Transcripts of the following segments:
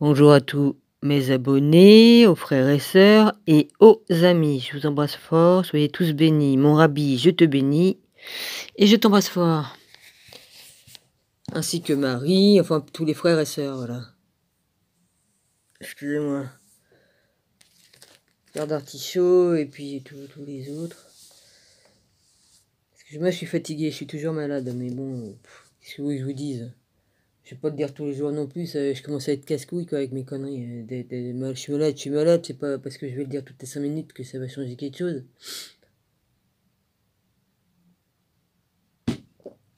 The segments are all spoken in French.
Bonjour à tous mes abonnés, aux frères et sœurs et aux amis. Je vous embrasse fort, soyez tous bénis. Mon rabbi, je te bénis et je t'embrasse fort. Ainsi que Marie, enfin tous les frères et sœurs, voilà. Excusez-moi. Père d'artichaut et puis tous les autres. Parce que moi je suis fatigué, je suis toujours malade, mais bon, qu'est-ce que vous, je vous dise je vais pas te dire tous les jours non plus, je commence à être casse-couille avec mes conneries. Euh, je suis malade, je suis malade, c'est pas parce que je vais le dire toutes les 5 minutes que ça va changer quelque chose.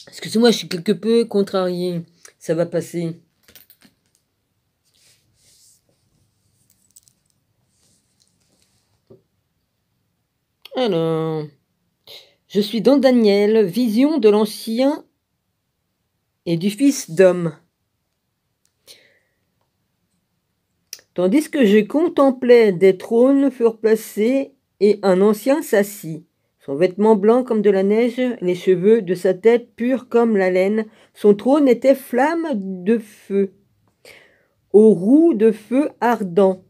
Excusez-moi, je suis quelque peu contrarié. Ça va passer. Alors, je suis dans Daniel, vision de l'ancien et du Fils d'homme. Tandis que je contemplais, des trônes furent placés et un ancien s'assit. Son vêtement blanc comme de la neige, les cheveux de sa tête purs comme la laine, son trône était flamme de feu, aux roues de feu ardent.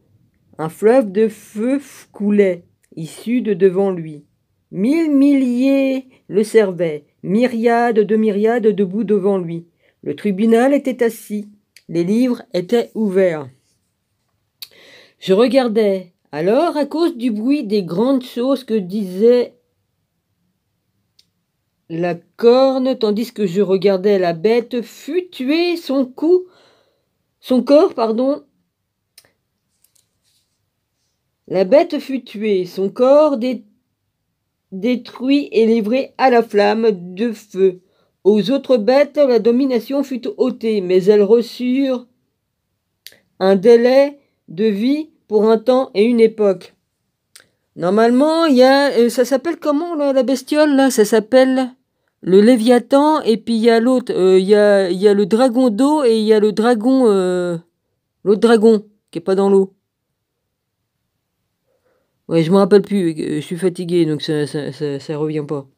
Un fleuve de feu coulait, issu de devant lui. Mille milliers le servaient, myriades de myriades debout devant lui. Le tribunal était assis, les livres étaient ouverts. Je regardais. Alors, à cause du bruit des grandes choses que disait la corne, tandis que je regardais la bête, fut tuée son cou, son corps, pardon. La bête fut tuée, son corps des détruit et livré à la flamme de feu. Aux autres bêtes, la domination fut ôtée, mais elles reçurent un délai de vie pour un temps et une époque. Normalement, il y a, euh, ça s'appelle comment la bestiole là Ça s'appelle le Léviathan et puis il y a l'autre, euh, il y, a, le dragon d'eau et il y a le dragon, euh, l'autre dragon qui est pas dans l'eau. Ouais, je me rappelle plus, euh, je suis fatigué, donc ça, revient pas.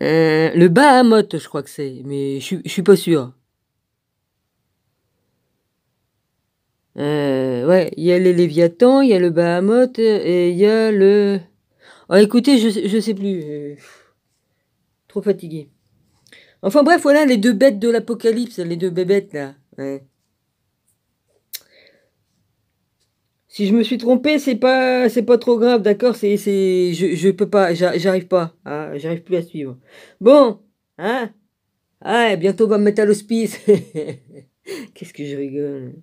Euh, le Bahamut, je crois que c'est, mais je, suis pas sûr. Euh, ouais, il y a les Léviathans, il y a le Bahamut, et il y a le... Oh, écoutez, je, ne sais plus. trop fatigué. Enfin bref, voilà les deux bêtes de l'Apocalypse, les deux bébêtes là. Ouais. si je me suis trompé, c'est pas c'est pas trop grave, d'accord C'est c'est je, je peux pas, j'arrive pas, hein j'arrive plus à suivre. Bon, hein Ah, bientôt on va me mettre à l'hospice. Qu'est-ce que je rigole.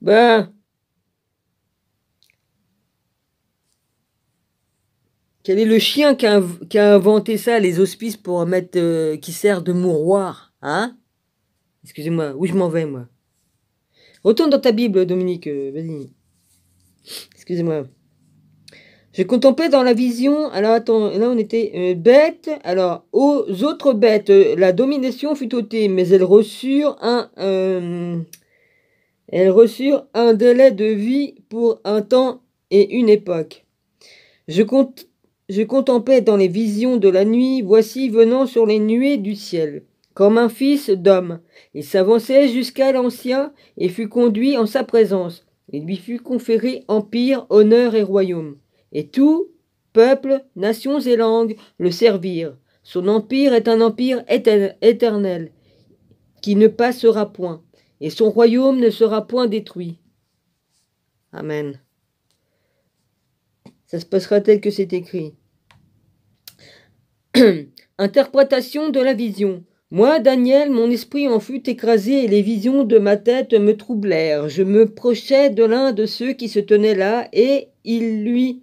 Ben Quel est le chien qui a, qui a inventé ça, les hospices pour mettre euh, qui sert de mouroir, hein Excusez-moi, où je m'en vais moi Retourne dans ta Bible, Dominique, euh, vas-y. Excusez-moi. Je contemplais dans la vision, alors attends, là on était euh, bête, alors aux autres bêtes, euh, la domination fut ôtée, mais elles reçurent un, euh, un délai de vie pour un temps et une époque. je contemplais dans les visions de la nuit, voici venant sur les nuées du ciel, comme un fils d'homme. Il s'avançait jusqu'à l'ancien et fut conduit en sa présence. Il lui fut conféré empire, honneur et royaume. Et tout, peuple, nations et langues, le servirent. Son empire est un empire éternel, qui ne passera point, et son royaume ne sera point détruit. Amen. Ça se passera tel que c'est écrit. Interprétation de la vision. Moi, Daniel, mon esprit en fut écrasé et les visions de ma tête me troublèrent. Je me prochais de l'un de ceux qui se tenaient là et il lui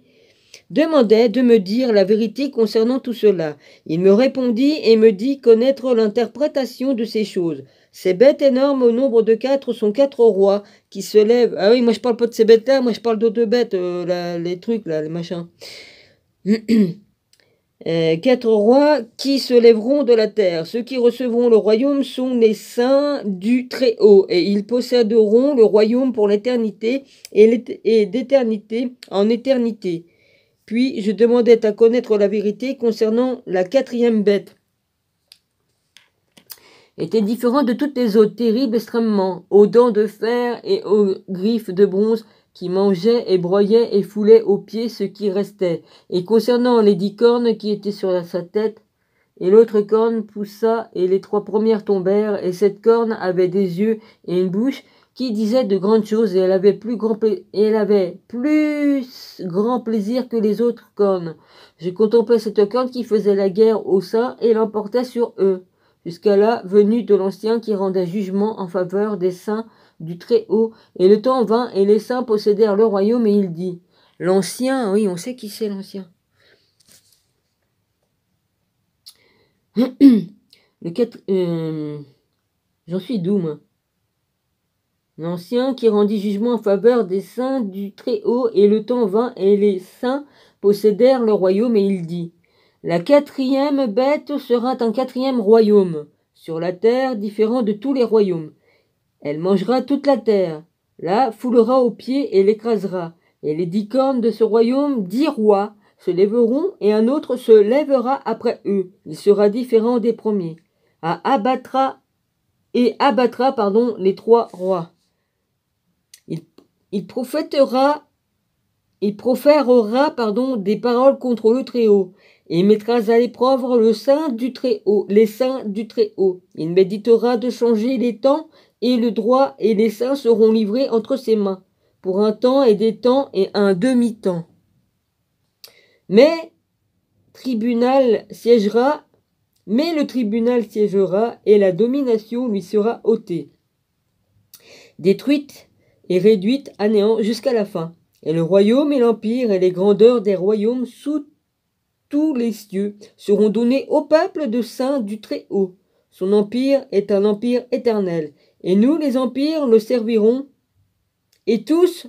demandait de me dire la vérité concernant tout cela. Il me répondit et me dit connaître l'interprétation de ces choses. Ces bêtes énormes au nombre de quatre sont quatre rois qui se lèvent. Ah oui, moi je parle pas de ces bêtes-là, moi je parle d'autres bêtes, euh, les trucs là, les machins. Euh, quatre rois qui se lèveront de la terre. Ceux qui recevront le royaume sont les saints du Très-Haut, et ils posséderont le royaume pour l'éternité et d'éternité en éternité. Puis je demandais à connaître la vérité concernant la quatrième bête. Elle était différente de toutes les autres, terrible extrêmement, aux dents de fer et aux griffes de bronze, qui mangeait, et broyait, et foulait aux pieds ce qui restait. Et concernant les dix cornes qui étaient sur sa tête, et l'autre corne poussa, et les trois premières tombèrent, et cette corne avait des yeux et une bouche qui disaient de grandes choses, et elle avait plus grand, et elle avait plus grand plaisir que les autres cornes. Je contemplais cette corne qui faisait la guerre aux saints et l'emportait sur eux, jusqu'à là, venue de l'ancien qui rendait jugement en faveur des saints du Très-Haut. Et le temps vint, et les saints possédèrent le royaume, et il dit, L'Ancien, oui, on sait qui c'est l'Ancien. le euh, J'en suis doux, L'Ancien qui rendit jugement en faveur des saints du Très-Haut, et le temps vint, et les saints possédèrent le royaume, et il dit, la quatrième bête sera un quatrième royaume sur la terre différent de tous les royaumes. Elle mangera toute la terre, la foulera aux pieds et l'écrasera, et les dix cornes de ce royaume, dix rois, se lèveront, et un autre se lèvera après eux. Il sera différent des premiers. abattra et abattra pardon, les trois rois. Il, il il proférera pardon, des paroles contre le Très-Haut, et mettra à l'épreuve le saint du Très-Haut, les saints du Très-Haut. Il méditera de changer les temps et le droit et les saints seront livrés entre ses mains, pour un temps et des temps et un demi-temps. Mais tribunal siégera, mais le tribunal siégera et la domination lui sera ôtée, détruite et réduite à néant jusqu'à la fin. Et le royaume et l'empire et les grandeurs des royaumes sous tous les cieux seront donnés au peuple de saints du Très-Haut. Son empire est un empire éternel, et nous, les empires, le servirons. Et tous,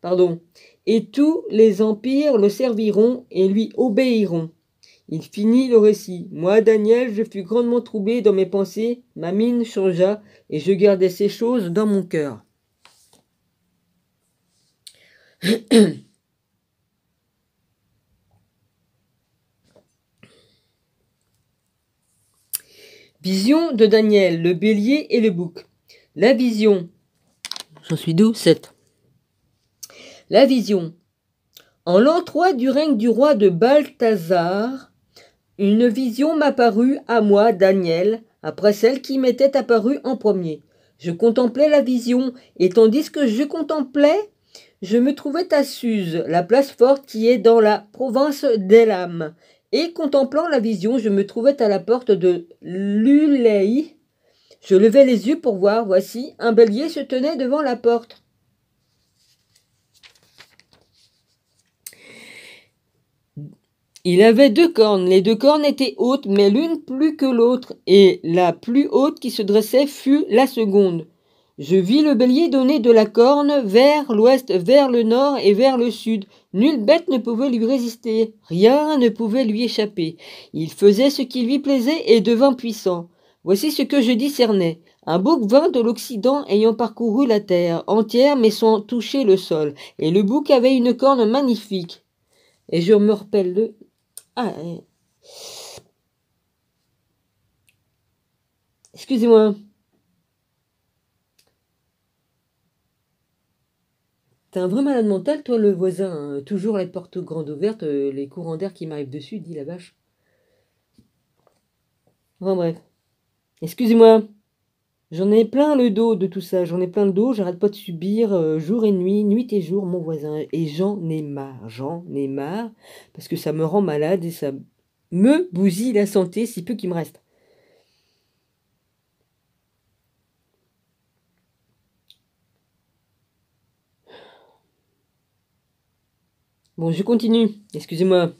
pardon, et tous les empires le serviront et lui obéiront. Il finit le récit. Moi, Daniel, je fus grandement troublé dans mes pensées, ma mine changea, et je gardai ces choses dans mon cœur. Vision de Daniel, le bélier et le bouc. La vision. J'en suis d'où 7. La vision. En l'an du règne du roi de Balthazar, une vision m'apparut à moi, Daniel, après celle qui m'était apparue en premier. Je contemplais la vision, et tandis que je contemplais, je me trouvais à Suse, la place forte qui est dans la province d'Elam. Et contemplant la vision, je me trouvais à la porte de l'Ulei, je levai les yeux pour voir, voici, un bélier se tenait devant la porte. Il avait deux cornes. Les deux cornes étaient hautes, mais l'une plus que l'autre, et la plus haute qui se dressait fut la seconde. Je vis le bélier donner de la corne vers l'ouest, vers le nord et vers le sud. Nulle bête ne pouvait lui résister, rien ne pouvait lui échapper. Il faisait ce qui lui plaisait et devint puissant. Voici ce que je discernais. Un bouc vint de l'Occident ayant parcouru la terre entière mais sans toucher le sol, et le bouc avait une corne magnifique. Et je me rappelle le. Ah, eh. Excusez-moi. T'es un vrai malade mental, toi, le voisin. Hein. Toujours la porte grande ouverte, euh, les courants d'air qui m'arrivent dessus, dit la vache. Enfin bref. Excusez-moi, j'en ai plein le dos de tout ça, j'en ai plein le dos, j'arrête pas de subir euh, jour et nuit, nuit et jour mon voisin. Et j'en ai marre, j'en ai marre, parce que ça me rend malade et ça me bousille la santé, si peu qu'il me reste. Bon, je continue, excusez-moi.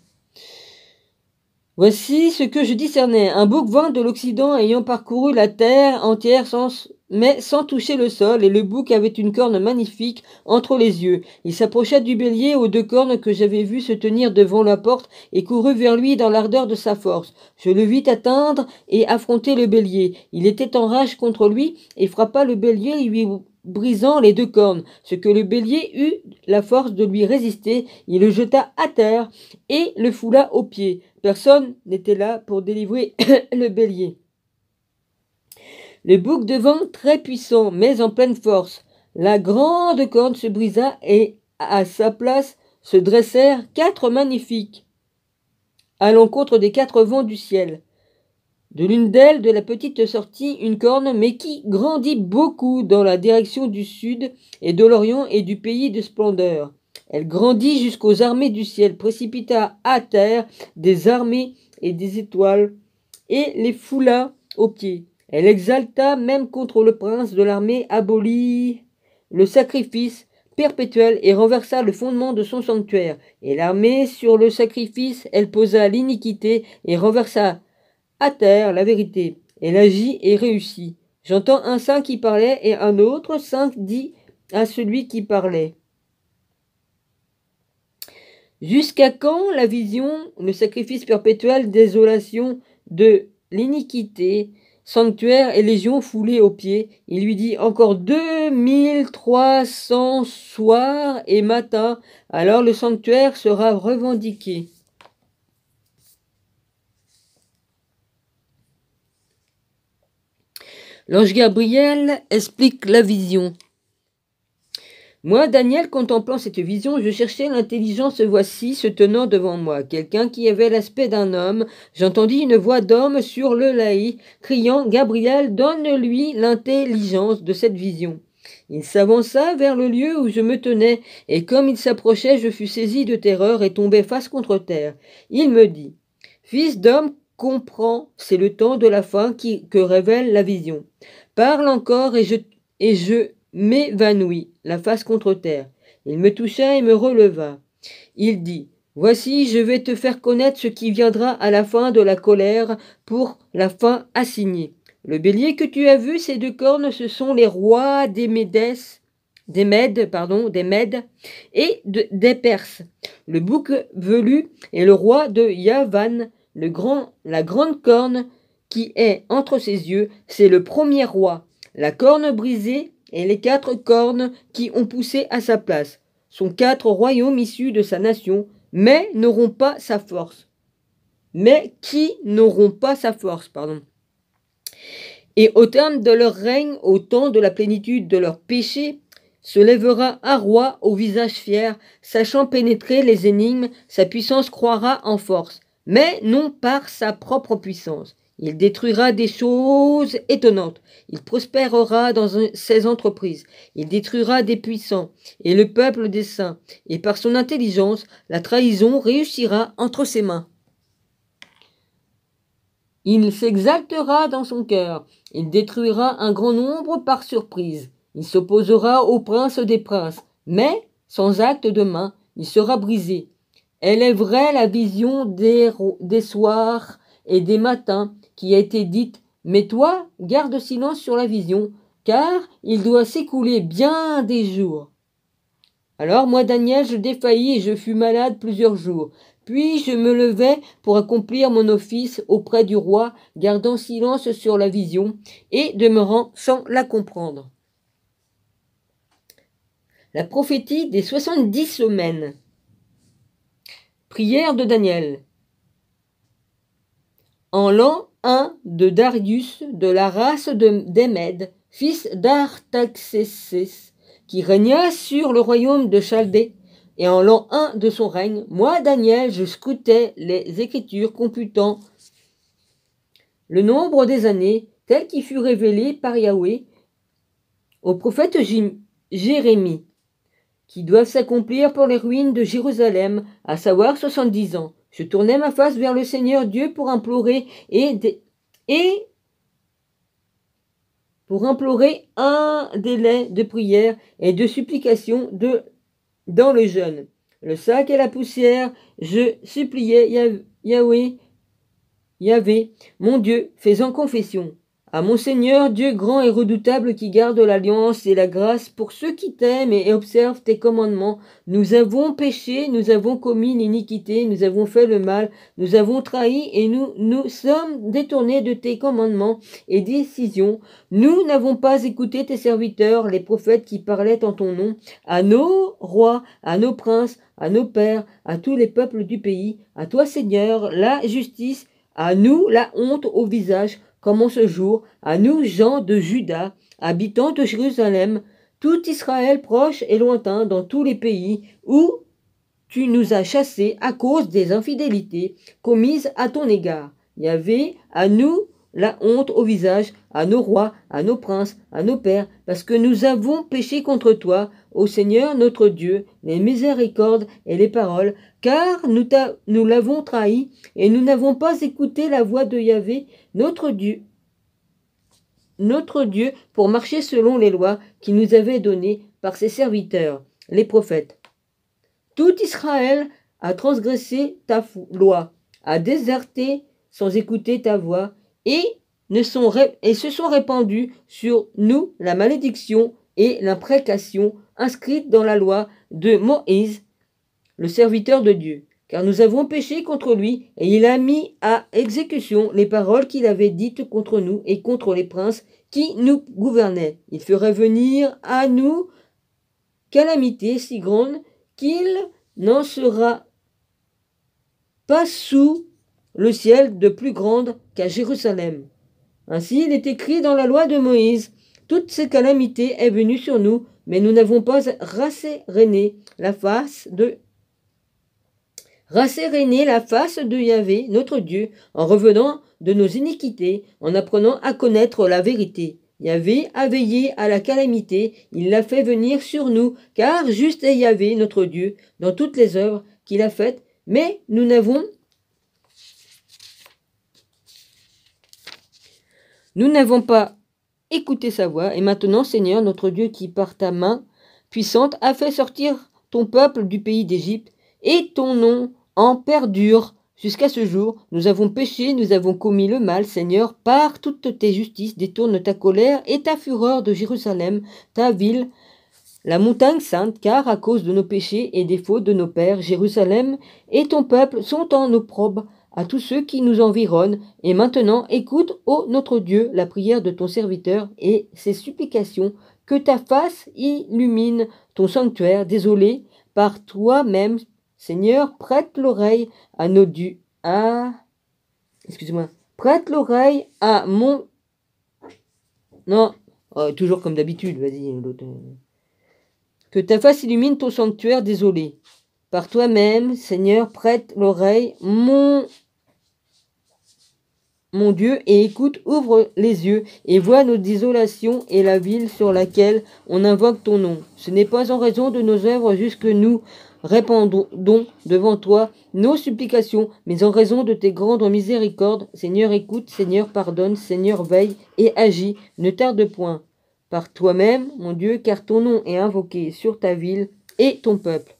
Voici ce que je discernais. Un bouc vint de l'Occident ayant parcouru la terre entière sans, mais sans toucher le sol, et le bouc avait une corne magnifique entre les yeux. Il s'approcha du bélier aux deux cornes que j'avais vu se tenir devant la porte et courut vers lui dans l'ardeur de sa force. Je le vis atteindre et affronter le bélier. Il était en rage contre lui et frappa le bélier lui brisant les deux cornes, ce que le bélier eut la force de lui résister, il le jeta à terre et le foula aux pieds. Personne n'était là pour délivrer le bélier. Le bouc vent, très puissant, mais en pleine force. La grande corne se brisa et à sa place se dressèrent quatre magnifiques à l'encontre des quatre vents du ciel. De l'une d'elles, de la petite sortie une corne, mais qui grandit beaucoup dans la direction du sud et de l'Orient et du pays de splendeur. Elle grandit jusqu'aux armées du ciel, précipita à terre des armées et des étoiles, et les foula aux pieds. Elle exalta même contre le prince de l'armée abolit le sacrifice perpétuel et renversa le fondement de son sanctuaire. Et l'armée sur le sacrifice, elle posa l'iniquité et renversa à terre, la vérité. Elle agit et réussit. J'entends un saint qui parlait et un autre saint dit à celui qui parlait. Jusqu'à quand la vision, le sacrifice perpétuel, désolation de l'iniquité, sanctuaire et légion foulée aux pieds. Il lui dit encore deux mille trois cents soirs et matins, alors le sanctuaire sera revendiqué. L'ange Gabriel explique la vision. Moi, Daniel, contemplant cette vision, je cherchais l'intelligence, voici, se tenant devant moi, quelqu'un qui avait l'aspect d'un homme. J'entendis une voix d'homme sur le laï, criant Gabriel, donne-lui l'intelligence de cette vision. Il s'avança vers le lieu où je me tenais, et comme il s'approchait, je fus saisi de terreur et tombai face contre terre. Il me dit Fils d'homme, « Comprends, c'est le temps de la fin qui, que révèle la vision. Parle encore et je, et je m'évanouis, la face contre terre. Il me toucha et me releva. Il dit, Voici, je vais te faire connaître ce qui viendra à la fin de la colère pour la fin assignée. Le bélier que tu as vu, ces deux cornes, ce sont les rois des Médès, des Mèdes, pardon, des Mèdes et des Perses. Le bouc velu est le roi de Yavan, grand, la grande corne qui est entre ses yeux, c'est le premier roi, la corne brisée et les quatre cornes qui ont poussé à sa place. Sont quatre royaumes issus de sa nation, mais n'auront pas sa force. Mais qui n'auront pas sa force, pardon. Et au terme de leur règne, au temps de la plénitude de leur péchés, se lèvera un roi au visage fier, sachant pénétrer les énigmes, sa puissance croira en force mais non par sa propre puissance. Il détruira des choses étonnantes. Il prospérera dans ses entreprises. Il détruira des puissants et le peuple des saints. Et par son intelligence, la trahison réussira entre ses mains. Il s'exaltera dans son cœur. Il détruira un grand nombre par surprise. Il s'opposera au prince des princes. Mais, sans acte de main, il sera brisé. Elle est vraie la vision des, des soirs et des matins qui a été dite, mais toi, garde silence sur la vision, car il doit s'écouler bien des jours. Alors moi, Daniel, je défaillis et je fus malade plusieurs jours. Puis je me levai pour accomplir mon office auprès du roi, gardant silence sur la vision et demeurant sans la comprendre. La prophétie des soixante-dix semaines. Prière de Daniel. En l'an 1 de Darius, de la race d'Émède, fils d'Artaxès, qui régna sur le royaume de Chaldée, et en l'an 1 de son règne, moi, Daniel, je scoutais les Écritures computant le nombre des années tel qu'il fut révélé par Yahweh au prophète Jérémie qui doivent s'accomplir pour les ruines de Jérusalem, à savoir 70 ans. Je tournais ma face vers le Seigneur Dieu pour implorer et, pour implorer un délai de prière et de supplication de, dans le jeûne. Le sac et la poussière, je suppliais Yahweh, Yahvé, mon Dieu, faisant confession. À Seigneur, Dieu grand et redoutable qui garde l'alliance et la grâce pour ceux qui t'aiment et observent tes commandements, nous avons péché, nous avons commis l'iniquité, nous avons fait le mal, nous avons trahi et nous nous sommes détournés de tes commandements et décisions. Nous n'avons pas écouté tes serviteurs, les prophètes qui parlaient en ton nom, à nos rois, à nos princes, à nos pères, à tous les peuples du pays, à toi Seigneur, la justice, à nous la honte au visage, comme en ce jour, à nous, gens de Juda, habitants de Jérusalem, tout Israël proche et lointain dans tous les pays où tu nous as chassés à cause des infidélités commises à ton égard. Il y avait à nous la honte au visage, à nos rois, à nos princes, à nos pères, parce que nous avons péché contre toi, au Seigneur notre Dieu les miséricordes et les paroles, car nous, l'avons trahi et nous n'avons pas écouté la voix de Yahvé notre Dieu notre Dieu pour marcher selon les lois qui nous avait données par ses serviteurs, les prophètes. Tout Israël a transgressé ta loi, a déserté sans écouter ta voix, et, ne sont et se sont répandus sur nous la malédiction et l'imprécation inscrite dans la loi de Moïse, le serviteur de Dieu, car nous avons péché contre lui, et il a mis à exécution les paroles qu'il avait dites contre nous et contre les princes qui nous gouvernaient. Il ferait venir à nous calamité si grande qu'il n'en sera pas sous le ciel de plus grande qu'à Jérusalem. Ainsi il est écrit dans la loi de Moïse, toute ces calamités est venue sur nous, mais nous n'avons pas rasséréné la face de rasséréné la face de Yahvé, notre Dieu, en revenant de nos iniquités, en apprenant à connaître la vérité. Yahvé a veillé à la calamité, il l'a fait venir sur nous, car juste est Yahvé, notre Dieu, dans toutes les œuvres qu'il a faites, mais nous n'avons Nous n'avons pas écoutez sa voix. Et maintenant, Seigneur, notre Dieu, qui par ta main puissante a fait sortir ton peuple du pays d'Égypte, et ton nom en perdure jusqu'à ce jour. Nous avons péché, nous avons commis le mal, Seigneur, par toutes tes justices, détourne ta colère et ta fureur de Jérusalem, ta ville, la montagne sainte, car à cause de nos péchés et des fautes de nos pères, Jérusalem et ton peuple sont en opprobre à tous ceux qui nous environnent, et maintenant écoute, ô notre Dieu, la prière de ton serviteur et ses supplications, que ta face illumine ton sanctuaire, désolé, par toi-même, Seigneur, prête l'oreille à nos du à excusez-moi, prête l'oreille à mon non, oh, toujours comme d'habitude, vas-y Que ta face illumine ton sanctuaire, désolé. Par toi-même, Seigneur, prête l'oreille, mon mon Dieu, et écoute, ouvre les yeux, et vois nos désolations et la ville sur laquelle on invoque ton nom. Ce n'est pas en raison de nos œuvres jusque nous répandons devant toi nos supplications, mais en raison de tes grandes miséricordes, Seigneur écoute, Seigneur pardonne, Seigneur veille et agis, ne tarde point. Par toi-même, mon Dieu, car ton nom est invoqué sur ta ville et ton peuple.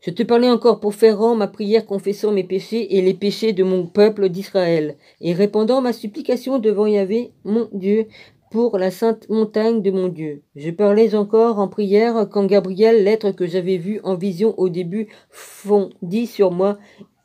Je te parlais encore pour faire rang ma prière confessant mes péchés et les péchés de mon peuple d'Israël, et répondant ma supplication devant Yahvé, mon Dieu, pour la sainte montagne de mon Dieu. Je parlais encore en prière quand Gabriel, l'être que j'avais vu en vision au début, fondit sur moi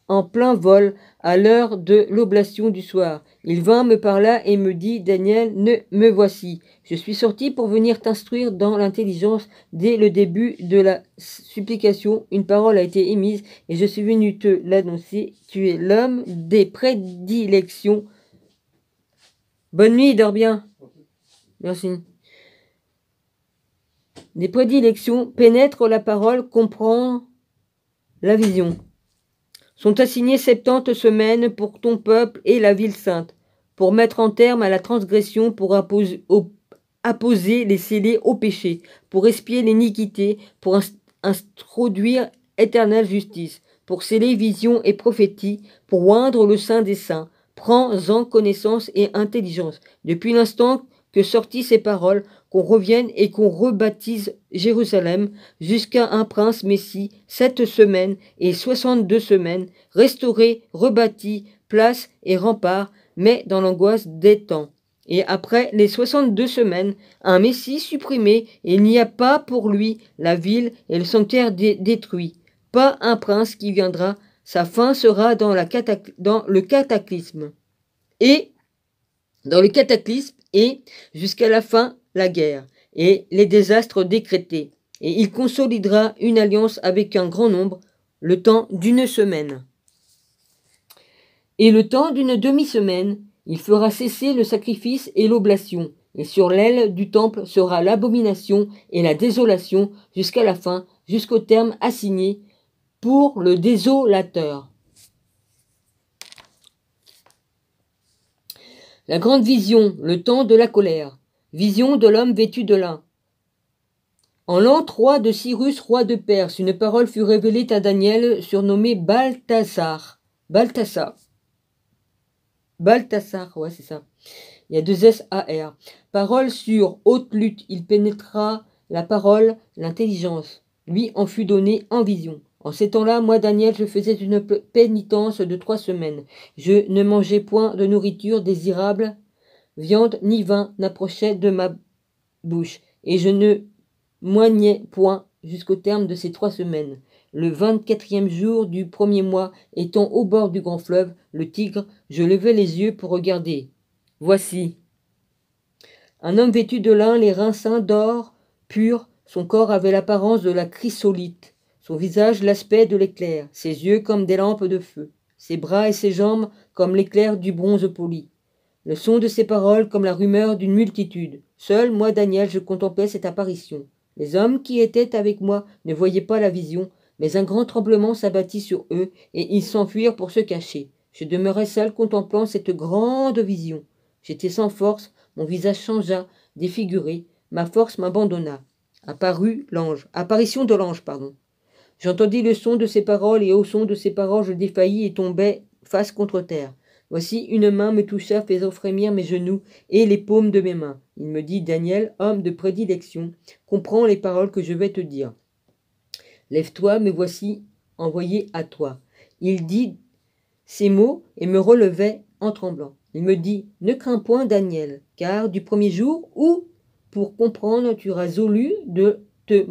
en plein vol, à l'heure de l'oblation du soir. Il vint me parla et me dit Daniel, ne me voici. Je suis sorti pour venir t'instruire dans l'intelligence. Dès le début de la supplication, une parole a été émise et je suis venu te l'annoncer. Tu es l'homme des prédilections. Bonne nuit, dors bien. Merci. Des prédilections pénètrent la parole, comprend la vision. Sont assignées septante semaines pour ton peuple et la ville sainte, pour mettre en terme à la transgression, pour apposer, les scellés au péché, pour espier l'iniquité, pour introduire éternelle justice, pour sceller vision et prophétie, pour oindre le sein des saints. Prends-en connaissance et intelligence. Depuis l'instant que sortit ces paroles, qu'on revienne et qu'on rebaptise Jérusalem jusqu'à un prince Messie, sept semaines et soixante-deux semaines, restauré, rebâti, place et rempart, mais dans l'angoisse des temps. Et après les soixante-deux semaines, un Messie supprimé, il n'y a pas pour lui la ville et le sanctuaire détruits. Pas un prince qui viendra, sa fin sera dans, la dans le cataclysme. Et dans le cataclysme, et jusqu'à la fin la guerre et les désastres décrétés, et il consolidera une alliance avec un grand nombre, le temps d'une semaine. Et le temps d'une demi-semaine, il fera cesser le sacrifice et l'oblation, et sur l'aile du temple sera l'abomination et la désolation jusqu'à la fin, jusqu'au terme assigné pour le désolateur. La grande vision, le temps de la colère. Vision de l'homme vêtu de lin. En l'an 3 de Cyrus, roi de Perse, une parole fut révélée à Daniel, surnommé Balthasar. Balthasar. Balthasar, ouais, c'est ça. Il y a deux S A R. Parole sur haute lutte, il pénétra la parole, l'intelligence. Lui en fut donné en vision. En ces temps-là, moi, Daniel, je faisais une pénitence de trois semaines. Je ne mangeais point de nourriture désirable Viande ni vin n'approchaient de ma bouche, et je ne moignais point jusqu'au terme de ces trois semaines. Le vingt-quatrième jour du premier mois, étant au bord du grand fleuve, le Tigre, je levai les yeux pour regarder. Voici un homme vêtu de lin, les reins sains d'or pur, son corps avait l'apparence de la chrysolite, son visage l'aspect de l'éclair, ses yeux comme des lampes de feu, ses bras et ses jambes comme l'éclair du bronze poli. Le son de ces paroles comme la rumeur d'une multitude. Seul, moi, Daniel, je contemplais cette apparition. Les hommes qui étaient avec moi ne voyaient pas la vision, mais un grand tremblement s'abattit sur eux, et ils s'enfuirent pour se cacher. Je demeurai seul contemplant cette grande vision. J'étais sans force, mon visage changea, défiguré, ma force m'abandonna. Apparut l'ange, apparition de l'ange, pardon. J'entendis le son de ses paroles, et au son de ses paroles je défaillis et tombai face contre terre. Voici une main me toucha, faisant frémir mes genoux et les paumes de mes mains. Il me dit, Daniel, homme de prédilection, comprends les paroles que je vais te dire. Lève-toi, me voici envoyé à toi. Il dit ces mots et me relevait en tremblant. Il me dit, ne crains point, Daniel, car du premier jour où, pour comprendre, tu as voulu de te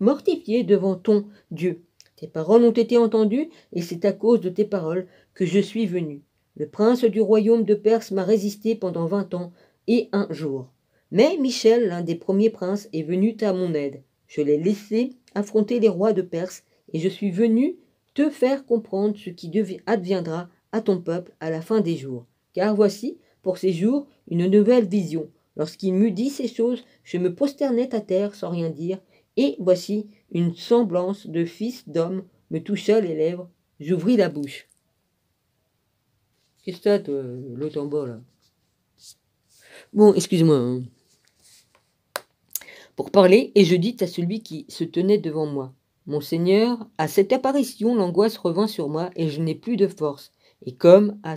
mortifier devant ton Dieu. Tes paroles ont été entendues, et c'est à cause de tes paroles que je suis venu. Le prince du royaume de Perse m'a résisté pendant vingt ans et un jour. Mais Michel, l'un des premiers princes, est venu à mon aide. Je l'ai laissé affronter les rois de Perse, et je suis venu te faire comprendre ce qui adviendra à ton peuple à la fin des jours. Car voici, pour ces jours, une nouvelle vision. Lorsqu'il m'eut dit ces choses, je me prosternais à terre sans rien dire, et voici, une semblance de fils d'homme me toucha les lèvres, j'ouvris la bouche. Qu'est-ce que là Bon, excuse-moi. Hein. Pour parler, et je dis à celui qui se tenait devant moi. Mon Seigneur, à cette apparition, l'angoisse revint sur moi, et je n'ai plus de force. Et comme, à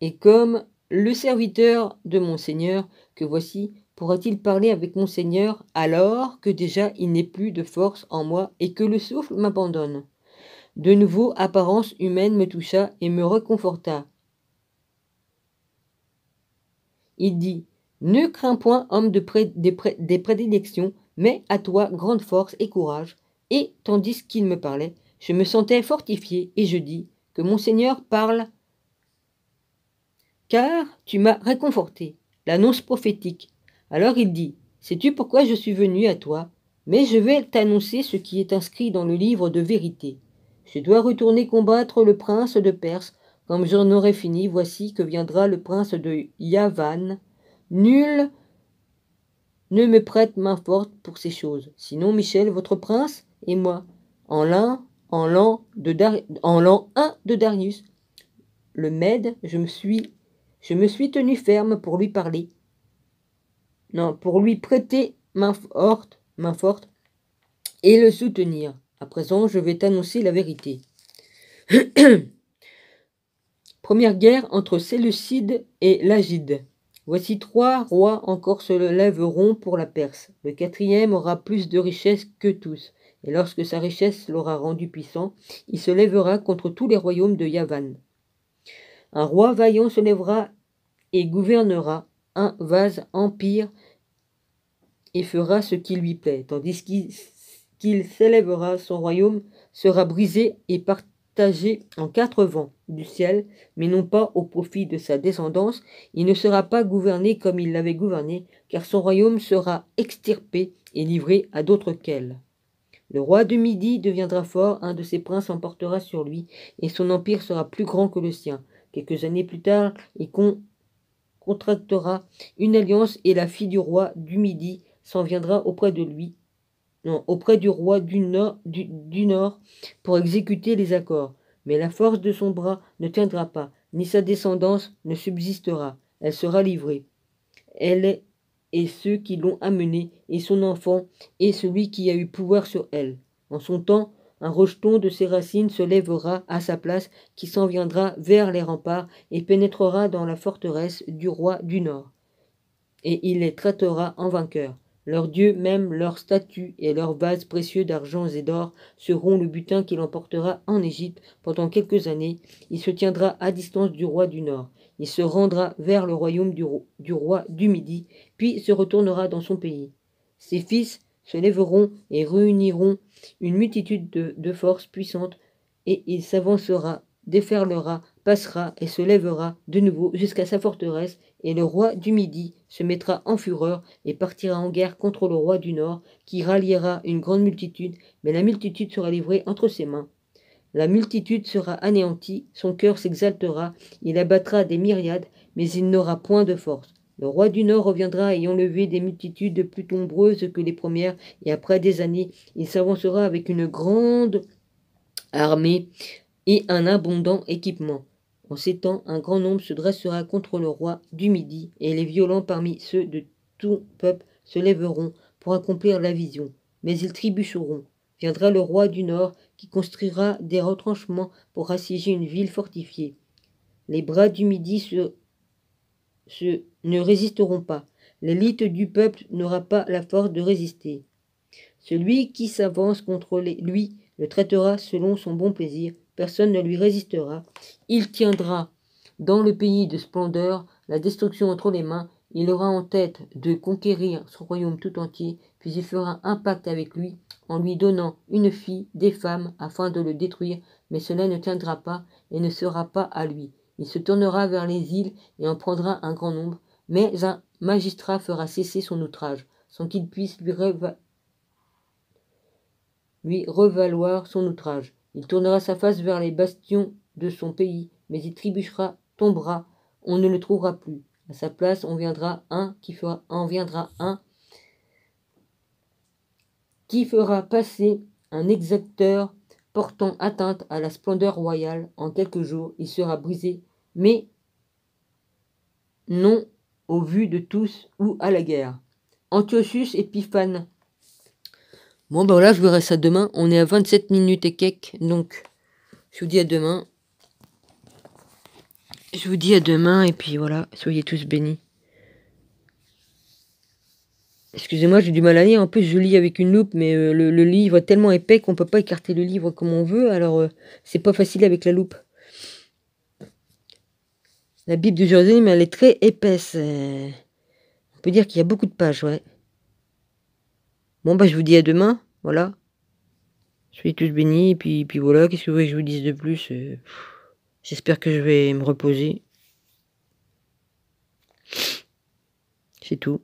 et comme le serviteur de mon Seigneur, que voici, pourra-t-il parler avec mon Seigneur alors que déjà il n'est plus de force en moi et que le souffle m'abandonne de nouveau, apparence humaine me toucha et me réconforta. Il dit Ne crains point, homme de des, des prédilections, mais à toi grande force et courage. Et, tandis qu'il me parlait, je me sentais fortifié et je dis Que mon Seigneur parle, car tu m'as réconforté. L'annonce prophétique. Alors il dit Sais-tu pourquoi je suis venu à toi Mais je vais t'annoncer ce qui est inscrit dans le livre de vérité. Je dois retourner combattre le prince de Perse. Comme j'en aurai fini, voici que viendra le prince de Yavan. Nul ne me prête main forte pour ces choses. Sinon, Michel, votre prince, et moi, en en l'an de en 1 de Darius. Le Mède, je me suis je me suis tenu ferme pour lui parler. Non, pour lui prêter main forte, main forte, et le soutenir. À présent, je vais t'annoncer la vérité. Première guerre entre Séleucide et Lagide. Voici trois rois encore se lèveront pour la Perse. Le quatrième aura plus de richesses que tous, et lorsque sa richesse l'aura rendu puissant, il se lèvera contre tous les royaumes de Yavan. Un roi vaillant se lèvera et gouvernera un vase empire et fera ce qui lui plaît, tandis qu'il qu'il s'élèvera, son royaume sera brisé et partagé en quatre vents du ciel, mais non pas au profit de sa descendance. Il ne sera pas gouverné comme il l'avait gouverné, car son royaume sera extirpé et livré à d'autres qu'elle. Le roi du Midi deviendra fort, un de ses princes emportera sur lui, et son empire sera plus grand que le sien. Quelques années plus tard, il contractera une alliance, et la fille du roi du Midi s'en viendra auprès de lui, non, auprès du roi du nord, du, nord pour exécuter les accords. Mais la force de son bras ne tiendra pas, ni sa descendance ne subsistera. Elle sera livrée. Elle et ceux qui l'ont amenée, et son enfant, et celui qui a eu pouvoir sur elle. En son temps, un rejeton de ses racines se lèvera à sa place, qui s'en viendra vers les remparts, et pénétrera dans la forteresse du roi du Nord. Et il les traitera en vainqueurs. Leurs dieux, même leurs statues et leurs vases précieux d'argent et d'or seront le butin qu'il emportera en Égypte pendant quelques années. Il se tiendra à distance du roi du Nord. Il se rendra vers le royaume du, roi du Midi, puis se retournera dans son pays. Ses fils se lèveront et réuniront une multitude de, de forces puissantes, et il s'avancera, déferlera passera et se lèvera de nouveau jusqu'à sa forteresse, et le roi du Midi se mettra en fureur et partira en guerre contre le roi du Nord, qui ralliera une grande multitude, mais la multitude sera livrée entre ses mains. La multitude sera anéantie, son cœur s'exaltera, il abattra des myriades, mais il n'aura point de force. Le roi du Nord reviendra ayant levé des multitudes plus nombreuses que les premières, et après des années, il s'avancera avec une grande armée et un abondant équipement. En ces temps, un grand nombre se dressera contre le roi du Midi, et les violents parmi ceux de tout peuple se lèveront pour accomplir la vision, mais ils tribucheront. Viendra le roi du Nord qui construira des retranchements pour assiéger une ville fortifiée. Les bras du Midi se, se ne résisteront pas. L'élite du peuple n'aura pas la force de résister. Celui qui s'avance contre lui le traitera selon son bon plaisir. Personne ne lui résistera. Il tiendra dans le pays de splendeur la destruction entre les mains. Il aura en tête de conquérir son royaume tout entier, puis il fera un pacte avec lui en lui donnant une fille, des femmes, afin de le détruire, mais cela ne tiendra pas et ne sera pas à lui. Il se tournera vers les îles et en prendra un grand nombre, mais un magistrat fera cesser son outrage, sans qu'il puisse lui, lui, revaloir son outrage. Il tournera sa face vers les bastions de son pays, mais il trébuchera, tombera, on ne le trouvera plus. À sa place, on viendra un qui fera, en viendra un qui fera passer un exacteur portant atteinte à la splendeur royale. En quelques jours, il sera brisé, mais non au vu de tous ou à la guerre. Antiochus Piphane. Bon, ben là, je verrai ça demain. On est à 27 minutes et quelques, donc je vous dis à demain. Je vous dis à demain et puis voilà, soyez tous bénis. Excusez-moi, j'ai du mal à lire. En plus, je lis avec une loupe, mais euh, le, livre est tellement épais qu'on ne peut pas écarter le livre comme on veut, alors euh, c'est pas facile avec la loupe. La Bible de mais elle est très épaisse. Euh. on peut dire qu'il y a beaucoup de pages, ouais. Bon, bah, je vous dis à demain, voilà. Soyez tous bénis, et puis, puis voilà, qu'est-ce que vous voulez que je vous dise de plus J'espère que je vais me reposer. C'est tout.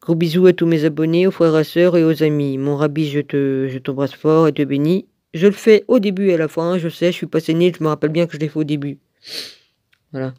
Gros bisous à tous mes abonnés, aux frères et sœurs et aux amis. Mon rabbi, je te, je t'embrasse fort et te bénis. Je le fais au début et à la fin, je sais, je suis pas né, je me rappelle bien que je l'ai fait au début. Voilà.